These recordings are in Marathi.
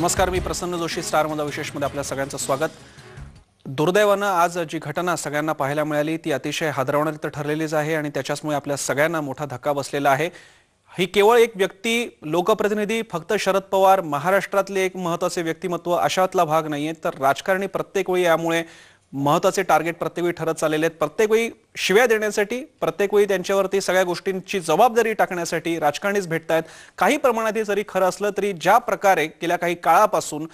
नमस्कार मी प्रसन्न जोशी स्टारमध्ये विशेषमध्ये आपल्या सगळ्यांचं स्वागत दुर्दैवानं आज जी घटना सगळ्यांना पाहायला मिळाली ती अतिशय हादरवणारी तर ठरलेलीच आहे आणि त्याच्याचमुळे आपल्या सगळ्यांना मोठा धक्का बसलेला आहे ही केवळ एक व्यक्ती लोकप्रतिनिधी फक्त शरद पवार महाराष्ट्रातले एक महत्वाचे व्यक्तिमत्व अशातला भाग नाहीये तर राजकारणी प्रत्येक वेळी यामुळे महत्वाचे टार्गेट प्रत्येक वेळी ठरत चाललेले आहेत प्रत्येक वेळी शिव्या देण्यासाठी प्रत्येक वेळी त्यांच्यावरती सगळ्या गोष्टींची जबाबदारी टाकण्यासाठी राजकारणीच भेटत आहेत काही प्रमाणात हे जरी खरं असलं तरी ज्या प्रकारे गेल्या काही काळापासून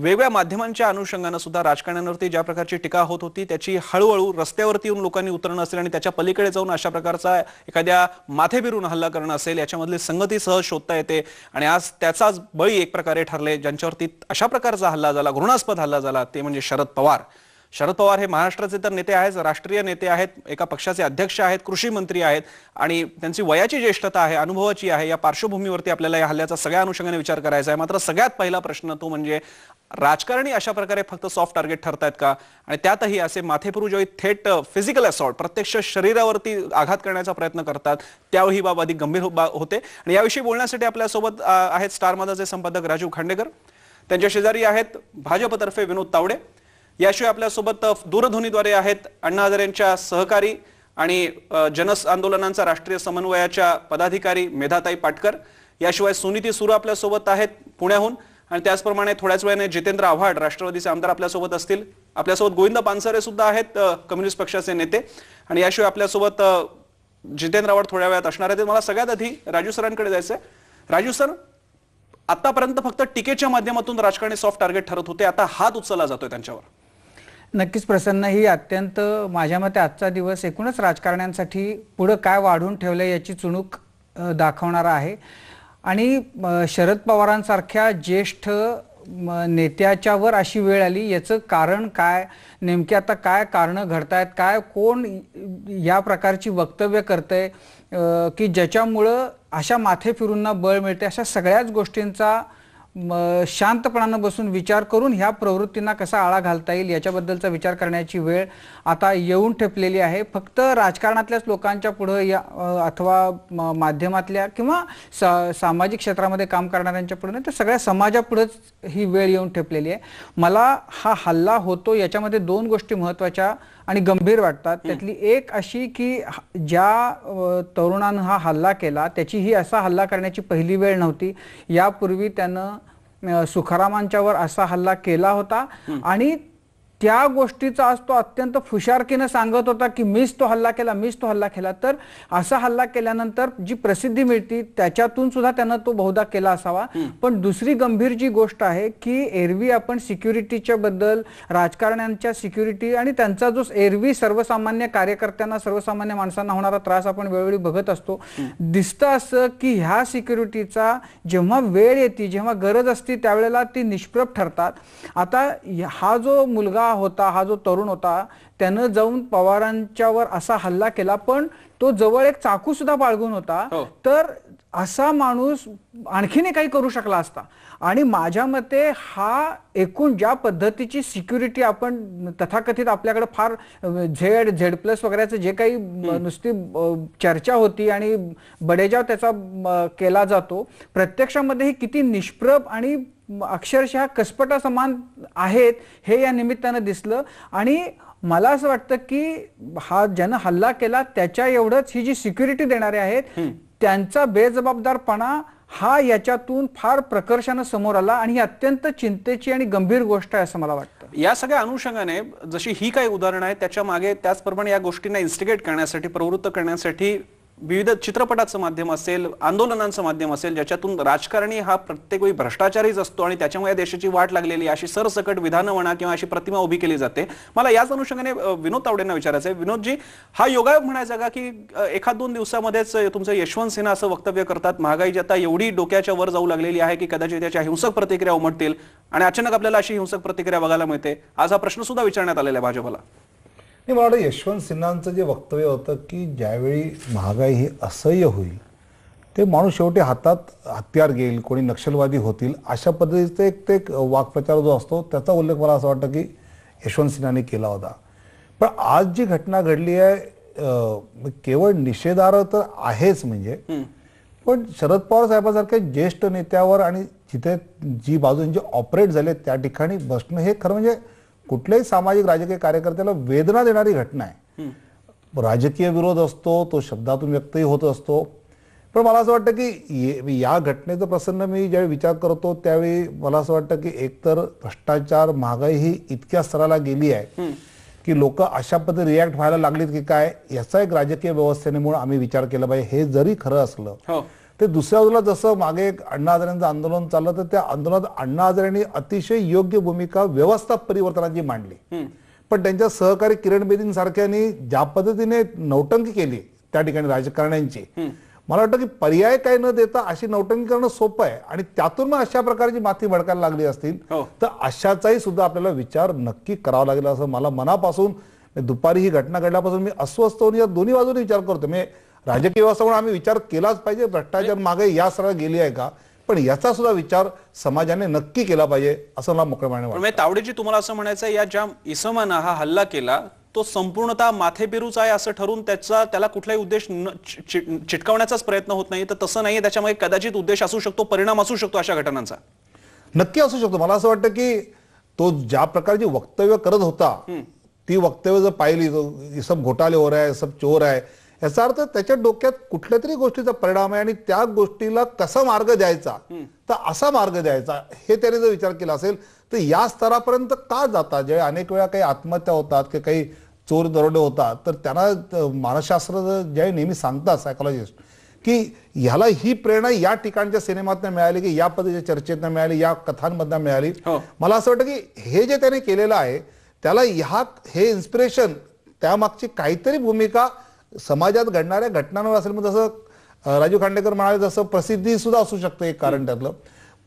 वेगळ्या माध्यमांच्या अनुषंगानं सुद्धा राजकारण्यांवरती ज्या प्रकारची टीका होत होती त्याची हळूहळू रस्त्यावरती येऊन लोकांनी उतरणं असेल आणि त्याच्या पलीकडे जाऊन अशा प्रकारचा एखाद्या माथेबिरून हल्ला करणं असेल याच्यामधली संगती सहज शोधता येते आणि आज त्याचाच बळी एक प्रकारे ठरले ज्यांच्यावरती अशा प्रकारचा हल्ला झाला घृणास्पद हल्ला झाला ते म्हणजे शरद पवार शरद पवार हे महाराष्ट्राचे तर नेते आहेत राष्ट्रीय नेते आहेत एका पक्षाचे अध्यक्ष आहेत कृषी मंत्री आहेत आणि त्यांची वयाची ज्येष्ठता आहे अनुभवाची आहे या पार्श्वभूमीवरती आपल्याला या हल्ल्याचा सगळ्या अनुषंगाने विचार करायचा आहे मात्र सगळ्यात पहिला प्रश्न तो म्हणजे राजकारणी अशा प्रकारे फक्त सॉफ्ट टार्गेट ठरतायत का आणि त्यातही असे माथेपुरुजोई थेट फिजिकल असॉल्ट प्रत्यक्ष शरीरावरती आघात करण्याचा प्रयत्न करतात त्यावेळी ही बाब अधिक गंभीर होते आणि याविषयी बोलण्यासाठी आपल्यासोबत आहेत स्टार माझाचे संपादक राजीव खांडेकर त्यांच्या शेजारी आहेत भाजपतर्फे विनोद तावडे याशिवाय आपल्यासोबत दूरध्वनीद्वारे आहेत अण्णा हजारेंच्या सहकारी आणि जनस आंदोलनांचा राष्ट्रीय समन्वयाच्या पदाधिकारी मेधाताई पाटकर याशिवाय सुनीती सुरू आपल्यासोबत आहेत पुण्याहून आणि त्याचप्रमाणे थोड्याच वेळाने जितेंद्र आव्हाड राष्ट्रवादीचे आमदार आपल्यासोबत असतील आपल्यासोबत गोविंद पानसरे सुद्धा आहेत कम्युनिस्ट पक्षाचे नेते आणि याशिवाय आपल्यासोबत जितेंद्र आव्हाड थोड्या वेळात असणार आहेत मला सगळ्यात आधी राजू सरांकडे जायचंय राजू सर आतापर्यंत फक्त टीकेच्या माध्यमातून राजकारणी सॉफ्ट टार्गेट ठरत होते आता हात उचलला जातोय त्यांच्यावर नक्कीच प्रसन्न ही अत्यंत माझ्या मते आजचा दिवस एकूणच राजकारण्यांसाठी पुढं काय वाढून ठेवलं याची चुणूक दाखवणारा आहे आणि शरद पवारांसारख्या ज्येष्ठ नेत्याच्यावर अशी वेळ आली याचं कारण काय नेमकी आता काय कारणं घडतायत काय कोण या प्रकारची वक्तव्य करतंय की ज्याच्यामुळं अशा माथे फिरूंना बळ मिळते अशा सगळ्याच गोष्टींचा शांतपणानं बसून विचार करून ह्या प्रवृत्तींना कसा आळा घालता येईल याच्याबद्दलचा विचार करण्याची वेळ आता येऊन ठेपलेली आहे फक्त राजकारणातल्याच लोकांच्या पुढं या अथवा माध्यमातल्या किंवा सा सामाजिक क्षेत्रामध्ये काम करणाऱ्यांच्या पुढे नाही तर सगळ्या समाजापुढंच ही वेळ येऊन ठेपलेली आहे मला हा हल्ला होतो याच्यामध्ये दोन गोष्टी महत्त्वाच्या आणि गंभीर वाटतात त्यातली एक अशी की ज्या तरुणानं हा हल्ला केला त्याची ही असा हल्ला करण्याची पहिली वेळ नव्हती यापूर्वी त्यानं सुखारामांच्यावर असा हल्ला केला होता आणि त्या गोष्टीचा आज तो अत्यंत फुशारकीनं सांगत होता की मीच तो हल्ला केला मीच तो हल्ला केला तर असा हल्ला केल्यानंतर जी प्रसिद्धी मिळते त्याच्यातून सुद्धा त्यांना तो बहुधा केला असावा पण दुसरी गंभीर जी गोष्ट आहे की एरवी आपण सिक्युरिटीच्या बद्दल राजकारण्यांच्या सिक्युरिटी आणि त्यांचा जो एरवी सर्वसामान्य कार्यकर्त्यांना सर्वसामान्य माणसांना होणारा त्रास आपण वेळोवेळी बघत असतो दिसतं असं की ह्या सिक्युरिटीचा जेव्हा वेळ येते जेव्हा गरज असते त्यावेळेला ती निष्प्रभ ठरतात आता हा जो मुलगा होता हा जो तरुण होता त्यानं जाऊन पवारांच्यावर असा हल्ला केला पण तो जवळ एक चाकू सुद्धा बाळगून होता हो. तर असा माणूस आणखीने काही करू शकला असता आणि माझ्या मते हा एकूण ज्या पद्धतीची सिक्युरिटी आपण तथाकथित आपल्याकडे फार झेड झेड प्लस वगैरेचं जे काही नुसती चर्चा होती आणि बडेजाव त्याचा केला जातो प्रत्यक्षामध्ये हे किती निष्प्रभ आणि अक्षरशः कसपटा समान आहेत हे या निमित्तानं दिसलं आणि मला असं वाटतं की हा ज्यानं हल्ला केला त्याच्या एवढंच ही जी सिक्युरिटी देणारे आहेत त्यांचा बेजबाबदारपणा हा याच्यातून फार प्रकर्षानं समोर आला आणि ही अत्यंत चिंतेची आणि गंभीर गोष्ट आहे असं मला वाटतं या सगळ्या अनुषंगाने जशी ही काही उदाहरणं आहेत त्याच्या मागे त्याचप्रमाणे या गोष्टींना इन्स्टिगेट करण्यासाठी प्रवृत्त करण्यासाठी विविध चित्रपटाचं माध्यम असेल आंदोलनांचं माध्यम असेल ज्याच्यातून राजकारणी हा प्रत्येक वेळी भ्रष्टाचारीच असतो आणि त्याच्यामुळे या देशाची वाट लागलेली अशी सरसकट विधानं म्हणा किंवा अशी प्रतिमा उभी केली जाते मला याच अनुषंगाने विनोद तावडेंना विचारायचं आहे विनोदजी हा योगायोग म्हणायचा का की एखाद दोन दिवसामध्येच तुमचं यशवंत सिन्हा असं वक्तव्य करतात महागाई आता एवढी डोक्याच्या वर जाऊ लागलेली आहे की कदाचित त्याच्या हिंसक प्रतिक्रिया उमटतील आणि अचानक आपल्याला अशी हिंसक प्रतिक्रिया बघायला मिळते आज हा प्रश्न सुद्धा विचारण्यात आलेला आहे भाजपला नाही मला वाटतं यशवंत सिन्हांचं जे वक्तव्य होतं की ज्यावेळी महागाई ही असह्य होईल ते माणूस शेवटी हातात हत्यार घेईल कोणी नक्षलवादी होतील अशा पद्धतीचा एक ते एक वाक्प्रचार जो असतो त्याचा उल्लेख मला असं वाटतं की यशवंत सिन्हाने केला होता पण आज जी घटना घडली आहे केवळ निषेधार्ह तर आहेच म्हणजे पण शरद पवार साहेबांसारख्या ज्येष्ठ नेत्यावर आणि जिथे जी बाजू ऑपरेट झाले त्या ठिकाणी बसणं हे खरं म्हणजे कुठल्याही सामाजिक राजकीय कार्यकर्त्याला वेदना देणारी घटना आहे राजकीय विरोध असतो तो शब्दातून व्यक्तही होत असतो पण मला असं वाटतं की या घटनेचं प्रसन्न मी ज्यावेळी विचार करतो त्यावेळी मला असं वाटतं की एकतर भ्रष्टाचार महागाई ही इतक्या स्तराला गेली आहे की लोक अशा पद्धती रिॲक्ट व्हायला लागलीत की काय याचा एक राजकीय व्यवस्थेने म्हणून आम्ही विचार केला पाहिजे हे जरी खरं असलं हो. ते दुसऱ्या बाजूला जसं मागे एक अण्णा हजारेंचं आंदोलन चाललं तर त्या आंदोलनात अण्णा हजारेंनी अतिशय योग्य भूमिका व्यवस्था परिवर्तनाची मांडली पण त्यांच्या सहकारी किरण बेदिंग ज्या पद्धतीने नौटंकी केली त्या ठिकाणी राजकारण्यांची मला वाटतं की पर्याय काय न देता अशी नौटंकी करणं सोपं आहे आणि त्यातून मग अशा प्रकारची माती भडकायला लागली असतील हो. तर अशाचाही सुद्धा आपल्याला विचार नक्की करावा लागेल असं मला मनापासून दुपारी ही घटना घडल्यापासून मी अस्वस्थ होऊन या दोन्ही बाजूने विचार करतो मी राजकीय व्यवस्था म्हणून आम्ही विचार केलाच पाहिजे भ्रष्टाचार म्हणजे मागे या सरळ गेली आहे का पण याचा सुद्धा विचार समाजाने नक्की केला पाहिजे असं मला मोकळ्या म्हणजे तावडेजी तुम्हाला असं म्हणायचं या ज्या इसमानं हा हल्ला केला तो संपूर्णतः माथेपिरूचा आहे असं ठरून त्याचा त्याला कुठलाही उद्देश चिटकवण्याचाच प्रयत्न होत नाही तर तसं नाही त्याच्यामध्ये कदाचित उद्देश असू शकतो परिणाम असू शकतो अशा घटनांचा नक्की असू शकतो मला असं वाटतं की तो ज्या प्रकारची वक्तव्य करत होता ती वक्तव्य जर पाहिली तो सब घोटाले हो आहे सब चोर आहे याचा अर्थ त्याच्या डोक्यात कुठल्या तरी गोष्टीचा परिणाम आहे आणि त्या गोष्टीला कसा मार्ग द्यायचा तर असा मार्ग द्यायचा हे त्याने जर विचार केला असेल तर या स्तरापर्यंत का जातात जे अनेक वेळा काही आत्महत्या होतात की काही चोर दरोडे होतात तर त्यांना मानसशास्त्र जे नेहमी सांगतात सायकोलॉजिस्ट की ह्याला ही प्रेरणा या ठिकाणच्या सिनेमातनं मिळाली की या पद्धतीच्या चर्चेतनं मिळाली या कथांमधनं मिळाली हो. मला असं वाटतं की हे जे त्याने केलेलं आहे त्याला ह्या हे इन्स्पिरेशन त्यामागची काहीतरी भूमिका समाजात घडणाऱ्या घटनांवर असेल मग जसं राजू खांडेकर म्हणाले जसं प्रसिद्धी सुद्धा असू शकतं एक कारण त्यातलं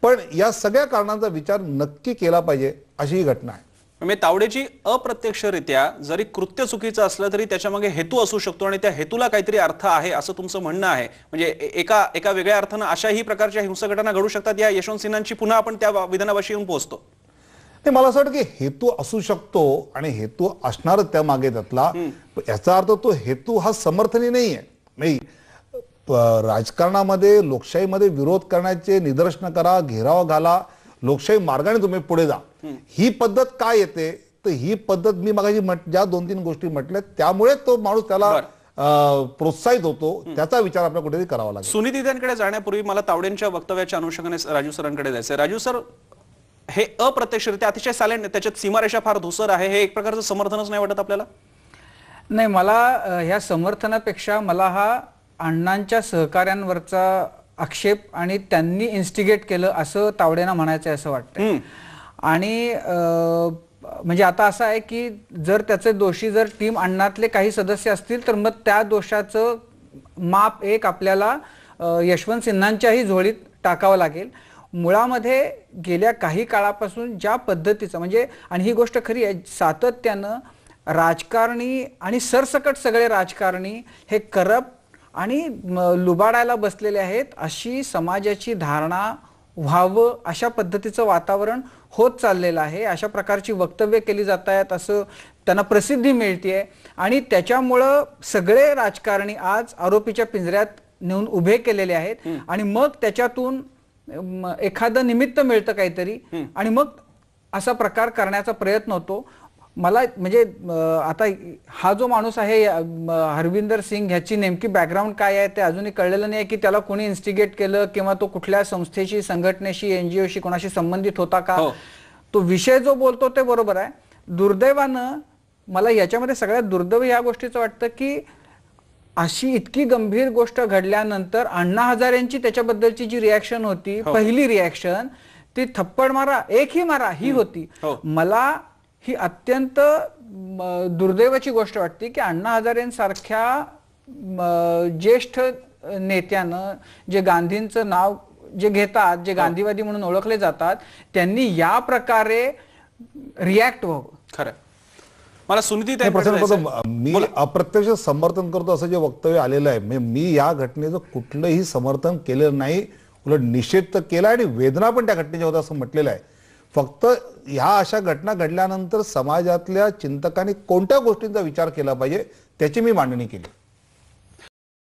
पण या सगळ्या कारणांचा विचार नक्की केला पाहिजे अशी ही घटना आहे म्हणजे तावडेची अप्रत्यक्षरित्या जरी कृत्य चुकीचं असलं तरी त्याच्यामागे हेतू असू शकतो आणि त्या हेतूला काहीतरी अर्थ आहे असं तुमचं म्हणणं आहे म्हणजे एका एका वेगळ्या अर्थानं अशाही प्रकारच्या हिंसक घटना घडू शकतात या यशवंत सिन्हांची पुन्हा आपण त्या विधानापाशी येऊन पोहोचतो ते मला असं वाटतं की हेतू असू शकतो आणि हेतू असणार त्या मागे त्यातला याचा अर्थ तो हेतू हा समर्थनी नाही आहे नाही राजकारणामध्ये लोकशाहीमध्ये विरोध करण्याचे निदर्शन करा घेराव घाला लोकशाही मार्गाने तुम्ही पुढे जा ही पद्धत काय येते तर ही पद्धत मी मगाशी ज्या दोन तीन गोष्टी म्हटल्या त्यामुळे तो माणूस त्याला प्रोत्साहित होतो त्याचा विचार आपल्याला कुठेतरी करावा लागेल सुनिधी जाण्यापूर्वी मला तावडेंच्या वक्तव्याच्या अनुषंगाने राजू सरांकडे जायचं राजू सर हे अप्रत्यक्षरित्या अतिशय सायलेंट त्याच्यात सीमारेषा फार धुसर आहे हे एक प्रकारचं समर्थनच नाही वाटत आपल्याला नाही मला ह्या समर्थनापेक्षा मला हा अण्णांच्या सहकार्यांवरचा आक्षेप आणि त्यांनी इन्स्टिगेट केलं असं तावडेना म्हणायचं आहे असं वाटतं आणि म्हणजे आता असं आहे की जर त्याचे दोषी जर टीम अण्णातले काही सदस्य असतील तर मग त्या दोषाचं माप एक आपल्याला यशवंत सिन्हांच्याही झोळीत टाकावं लागेल मुळामध्ये गेल्या काही काळापासून ज्या पद्धतीचं म्हणजे आणि ही गोष्ट खरी आहे सातत्यानं राजकारणी आणि सरसकट सगळे राजकारणी हे करप आणि लुबाडायला बसलेले आहेत अशी समाजाची धारणा व्हावं अशा पद्धतीचं वातावरण होत चाललेलं आहे अशा प्रकारची वक्तव्य केली जात आहेत असं त्यांना प्रसिद्धी मिळते आणि त्याच्यामुळं सगळे राजकारणी आज आरोपीच्या पिंजऱ्यात नेऊन उभे केलेले आहेत आणि मग त्याच्यातून एखादं निमित्त मिळतं काहीतरी आणि मग असा प्रकार करण्याचा प्रयत्न होतो मला म्हणजे आता हा जो माणूस आहे हरविंदर सिंग ह्याची नेमकी बॅकग्राऊंड काय आहे ते अजूनही कळलेलं नाही की त्याला कोणी इन्स्टिगेट केलं किंवा तो कुठल्या संस्थेशी संघटनेशी एनजीओशी कोणाशी संबंधित होता का हो. तो विषय जो बोलतो ते बरोबर आहे दुर्दैवानं मला याच्यामध्ये सगळ्यात दुर्दैव या गोष्टीचं वाटतं की अशी इतकी गंभीर गोष्ट घडल्यानंतर अण्णा हजारेंची त्याच्याबद्दलची जी रिॲक्शन होती हो। पहिली रिॲक्शन ती थप्पड मारा एक ही मारा ही होती हो। मला ही अत्यंत दुर्दैवाची गोष्ट वाटते की अण्णा हजारेंसारख्या ज्येष्ठ नेत्यानं जे गांधींचं नाव जे घेतात जे हो. गांधीवादी म्हणून ओळखले जातात त्यांनी या प्रकारे रिॲक्ट व्हावं खरं मला सुनीती मी अप्रत्यक्ष समर्थन करतो असं जे वक्तव्य आलेलं आहे मी या घटनेचं कुठलंही समर्थन केलेलं नाही उलट निषेध तर केला आणि वेदना पण त्या घटनेच्या होत्या असं म्हटलेलं आहे फक्त ह्या अशा घटना घडल्यानंतर समाजातल्या चिंतकांनी कोणत्या गोष्टींचा विचार केला पाहिजे त्याची मी मांडणी केली